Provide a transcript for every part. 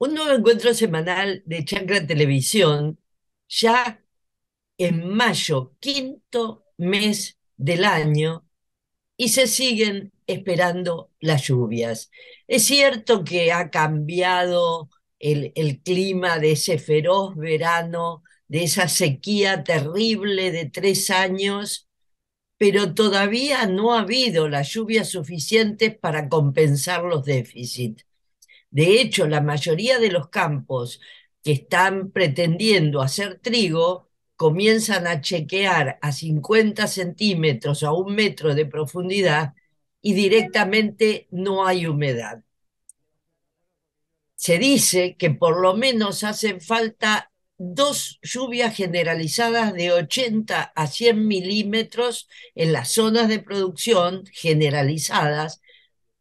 Un nuevo encuentro semanal de Chancra Televisión, ya en mayo, quinto mes del año, y se siguen esperando las lluvias. Es cierto que ha cambiado el, el clima de ese feroz verano, de esa sequía terrible de tres años, pero todavía no ha habido las lluvias suficientes para compensar los déficits. De hecho, la mayoría de los campos que están pretendiendo hacer trigo comienzan a chequear a 50 centímetros a un metro de profundidad y directamente no hay humedad. Se dice que por lo menos hacen falta dos lluvias generalizadas de 80 a 100 milímetros en las zonas de producción generalizadas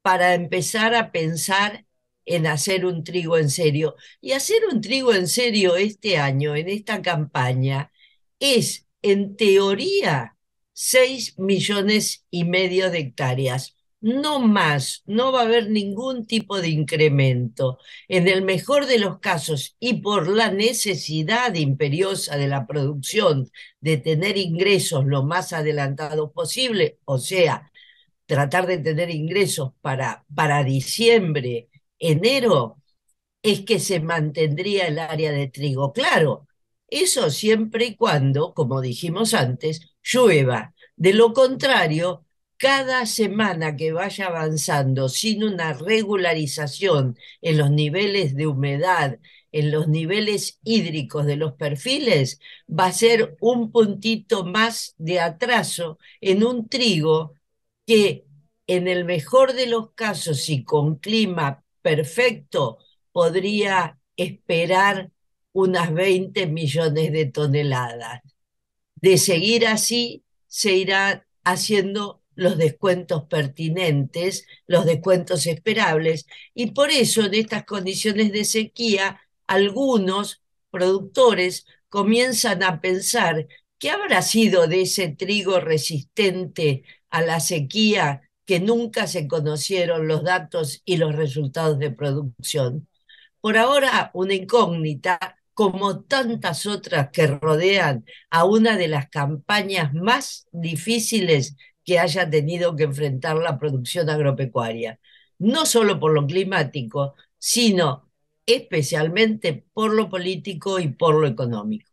para empezar a pensar en hacer un trigo en serio. Y hacer un trigo en serio este año, en esta campaña, es en teoría 6 millones y medio de hectáreas no más, no va a haber ningún tipo de incremento. En el mejor de los casos y por la necesidad imperiosa de la producción de tener ingresos lo más adelantado posible, o sea, tratar de tener ingresos para, para diciembre, enero, es que se mantendría el área de trigo. Claro, eso siempre y cuando, como dijimos antes, llueva. De lo contrario, cada semana que vaya avanzando sin una regularización en los niveles de humedad, en los niveles hídricos de los perfiles, va a ser un puntito más de atraso en un trigo que en el mejor de los casos y con clima perfecto podría esperar unas 20 millones de toneladas. De seguir así, se irá haciendo los descuentos pertinentes, los descuentos esperables. Y por eso en estas condiciones de sequía, algunos productores comienzan a pensar qué habrá sido de ese trigo resistente a la sequía que nunca se conocieron los datos y los resultados de producción. Por ahora, una incógnita, como tantas otras que rodean a una de las campañas más difíciles que haya tenido que enfrentar la producción agropecuaria, no solo por lo climático, sino especialmente por lo político y por lo económico.